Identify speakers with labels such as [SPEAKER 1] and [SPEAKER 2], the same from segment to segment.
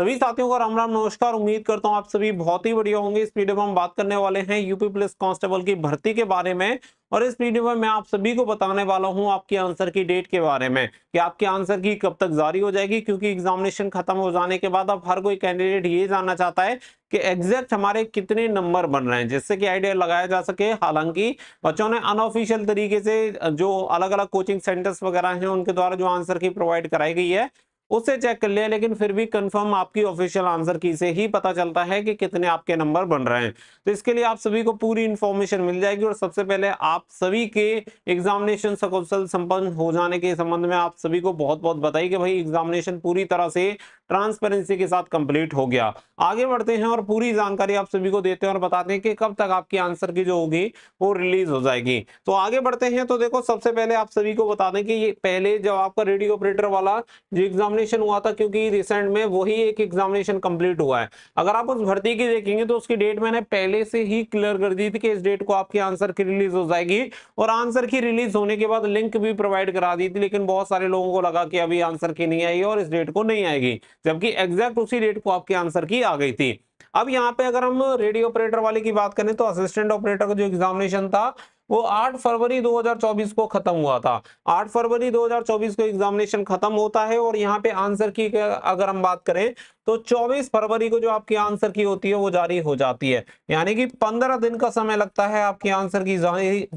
[SPEAKER 1] सभी साथियों का राम राम नमस्कार उम्मीद करता हूं आप सभी बहुत ही बढ़िया होंगे इस वीडियो में हम बात करने वाले हैं यूपी पुलिस कांस्टेबल की भर्ती के बारे में और इस वीडियो में मैं आप सभी को बताने वाला हूं आपकी आंसर की डेट के बारे में कि आपके आंसर की कब तक जारी हो जाएगी क्योंकि एग्जामिनेशन खत्म हो जाने के बाद अब हर कोई कैंडिडेट ये जानना चाहता है कि एग्जैक्ट हमारे कितने नंबर बन रहे हैं जिससे कि आइडिया लगाया जा सके हालांकि बच्चों ने अनऑफिशियल तरीके से जो अलग अलग कोचिंग सेंटर्स वगैरह हैं उनके द्वारा जो आंसर की प्रोवाइड कराई गई है उसे चेक कर लिया लेकिन फिर भी कंफर्म आपकी ऑफिशियल आंसर की से ही पता चलता है कि कितने आपके नंबर बन रहे हैं तो इसके लिए आप सभी को पूरी इन्फॉर्मेशन मिल जाएगी और सबसे पहले आप सभी के एग्जामिनेशन सकुशल संपन्न हो जाने के संबंध में आप सभी को बहुत बहुत बताइए कि भाई एग्जामिनेशन पूरी तरह से ट्रांसपेरेंसी के साथ कंप्लीट हो गया आगे बढ़ते हैं और पूरी जानकारी आप सभी को देते हैं और बताते हैं कि कब तक आपकी आंसर की जो होगी वो रिलीज हो जाएगी तो आगे बढ़ते हैं तो देखो सबसे पहले आप सभी को बता दें कि ये पहले जब आपका रेडियो ऑपरेटर वाला जो एग्जामिनेशन हुआ था क्योंकि रिसेंट में वही एक एग्जामिनेशन कंप्लीट हुआ है अगर आप उस भर्ती की देखेंगे तो उसकी डेट मैंने पहले से ही क्लियर कर दी थी कि इस डेट को आपकी आंसर की रिलीज हो जाएगी और आंसर की रिलीज होने के बाद लिंक भी प्रोवाइड करा दी थी लेकिन बहुत सारे लोगों को लगा कि अभी आंसर की नहीं आएगी और इस डेट को नहीं आएगी जबकि एग्जैक्ट उसी डेट को आपके आंसर की आ गई थी अब यहाँ पे अगर हम रेडियो ऑपरेटर वाले की बात करें तो असिस्टेंट ऑपरेटर का जो एग्जामिनेशन था वो 8 फरवरी 2024 को खत्म हुआ था 8 फरवरी 2024 को एग्जामिनेशन खत्म होता है और यहाँ पे आंसर की अगर हम बात करें तो 24 फरवरी को जो आपकी आंसर की होती है वो जारी हो जाती है यानी कि 15 दिन का समय लगता है आपकी आंसर की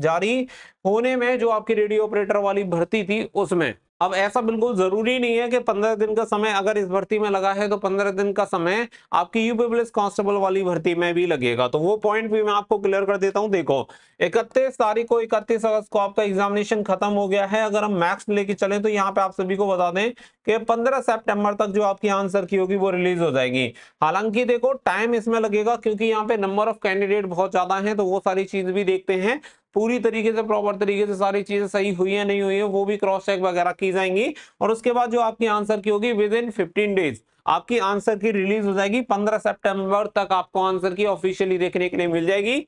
[SPEAKER 1] जारी होने में जो आपकी रेडियो ऑपरेटर वाली भर्ती थी उसमें अब ऐसा बिल्कुल जरूरी नहीं है कि पंद्रह दिन का समय अगर इस भर्ती में लगा है तो पंद्रह दिन का समय आपकी यूपी पुलिस कांस्टेबल वाली भर्ती में भी लगेगा तो वो पॉइंट भी मैं आपको क्लियर कर देता हूँ देखो इकतीस तारीख को इकतीस अगस्त को आपका एग्जामिनेशन खत्म हो गया है अगर हम मैक्स लेके चले तो यहाँ पे आप सभी को बता दें कि पंद्रह सेप्टेम्बर तक जो आपकी आंसर की होगी वो रिलीज हो जाएगी हालांकि देखो टाइम इसमें लगेगा क्योंकि यहाँ पे नंबर ऑफ कैंडिडेट बहुत ज्यादा है तो वो सारी चीज भी देखते हैं पूरी तरीके से प्रॉपर तरीके से सारी चीजें सही हुई है नहीं हुई है वो भी क्रॉस चेक वगैरह की जाएंगी और उसके बाद जो आपकी आंसर की होगी विद इन फिफ्टीन डेज आपकी आंसर की रिलीज हो जाएगी पंद्रह सितंबर तक आपको आंसर की ऑफिशियली देखने के लिए मिल जाएगी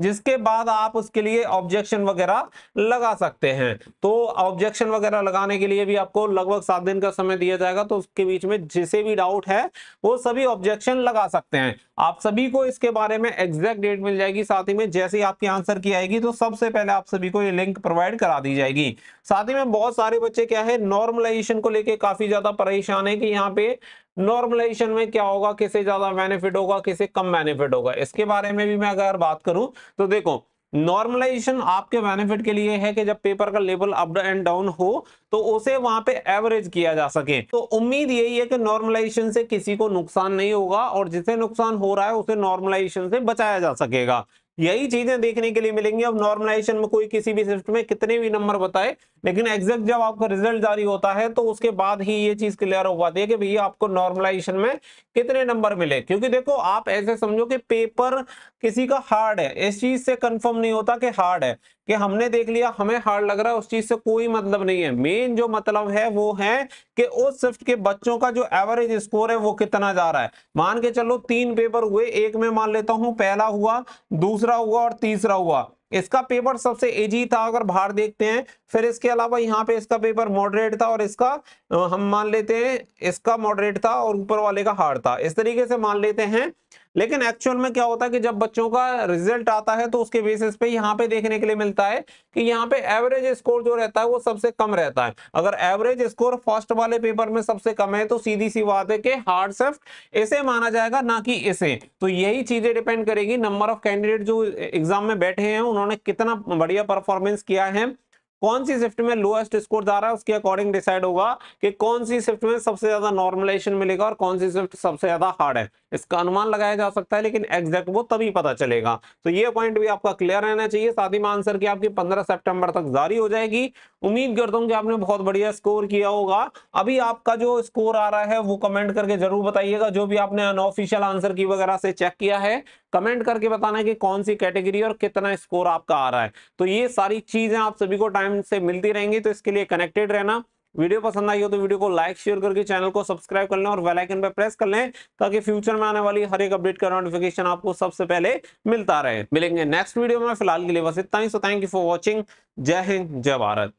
[SPEAKER 1] जिसके बाद आप उसके लिए ऑब्जेक्शन वगैरह लगा सकते हैं तो ऑब्जेक्शन वगैरह लगाने के लिए भी आपको लगभग सात दिन का समय दिया जाएगा तो उसके बीच में जिसे भी डाउट है वो सभी ऑब्जेक्शन लगा सकते हैं आप सभी को इसके बारे में एग्जैक्ट डेट मिल जाएगी साथ ही में जैसे ही आपकी आंसर की आएगी तो सबसे पहले आप सभी को ये लिंक प्रोवाइड करा दी जाएगी साथ ही में बहुत सारे बच्चे क्या है नॉर्मलाइजेशन को लेकर काफी ज्यादा परेशान है कि यहाँ पे नॉर्मलाइजेशन में क्या होगा किसे ज्यादा बेनिफिट होगा किसे कम बेनिफिट होगा इसके बारे में भी मैं अगर बात करूं तो देखो नॉर्मलाइजेशन आपके बेनिफिट के लिए है कि जब पेपर का लेवल अप एंड डाउन हो तो उसे वहां पे एवरेज किया जा सके तो उम्मीद यही है कि नॉर्मलाइजेशन से किसी को नुकसान नहीं होगा और जिसे नुकसान हो रहा है उसे नॉर्मलाइजेशन से बचाया जा सकेगा यही चीजें देखने के लिए मिलेंगी अब नॉर्मलाइजेशन में कोई किसी भी शिफ्ट में कितने भी नंबर बताए लेकिन एग्जैक्ट जब आपका रिजल्ट जारी होता है तो उसके बाद ही ये चीज क्लियर हो पाती है कि भैया आपको नॉर्मलाइजेशन में कितने नंबर मिले क्योंकि देखो आप ऐसे समझो कि पेपर किसी का हार्ड है इस चीज से कंफर्म नहीं होता कि हार्ड है कि हमने देख लिया हमें हार्ड लग रहा है उस चीज से कोई मतलब नहीं है मेन जो मतलब है वो है कि उस शिफ्ट के बच्चों का जो एवरेज स्कोर है वो कितना जा रहा है मान के चलो तीन पेपर हुए एक में मान लेता हूं पहला हुआ दूसरा हुआ और तीसरा हुआ इसका पेपर सबसे एजी था अगर बाहर देखते हैं फिर इसके अलावा यहाँ पे इसका पेपर मॉडरेट था और इसका हम मान लेते हैं इसका मॉडरेट था और ऊपर वाले का हार्ड था इस तरीके से मान लेते हैं लेकिन एक्चुअल में क्या होता है कि जब बच्चों का रिजल्ट आता है तो उसके बेसिस पे यहाँ पे देखने के लिए मिलता है कि यहाँ पे एवरेज स्कोर जो रहता है वो सबसे कम रहता है अगर एवरेज स्कोर फर्स्ट वाले पेपर में सबसे कम है तो सीधी सी बात है कि हार्ड सेफ्ट इसे माना जाएगा ना कि इसे तो यही चीजें डिपेंड करेगी नंबर ऑफ कैंडिडेट जो एग्जाम में बैठे हैं उन्होंने कितना बढ़िया परफॉर्मेंस किया है कौन सी शिफ्ट में लोएस्ट स्कोर जा रहा है उसके अकॉर्डिंग डिसाइड होगा कि कौन सी शिफ्ट में सबसे ज्यादा नॉर्मलाइजेशन मिलेगा और कौन सी शिफ्ट सबसे ज्यादा हार्ड है इसका अनुमान लगाया जा सकता है लेकिन एग्जैक्ट वो तभी पता चलेगा तो ये पॉइंट भी आपका क्लियर रहना चाहिए साथ ही आंसर की आपकी पंद्रह सेप्टेम्बर तक जारी हो जाएगी उम्मीद करता हूँ कि आपने बहुत बढ़िया स्कोर किया होगा अभी आपका जो स्कोर आ रहा है वो कमेंट करके जरूर बताइएगा जो भी आपने अनऑफिशियल आंसर की वगैरह से चेक किया है कमेंट करके बताना है कि कौन सी कैटेगरी और कितना स्कोर आपका आ रहा है तो ये सारी चीजें आप सभी को टाइम टाइम से मिलती रहेंगी तो इसके लिए कनेक्टेड रहना वीडियो पसंद आई हो तो वीडियो को लाइक शेयर करके चैनल को सब्सक्राइब कर लें और बेल आइकन पर प्रेस कर लें ताकि फ्यूचर में आने वाली हर एक अपडेट का नोटिफिकेशन आपको सबसे पहले मिलता रहे मिलेंगे नेक्स्ट वीडियो में फिलहाल के लिए बस इतना ही so thank you for watching जय हिंद जय भारत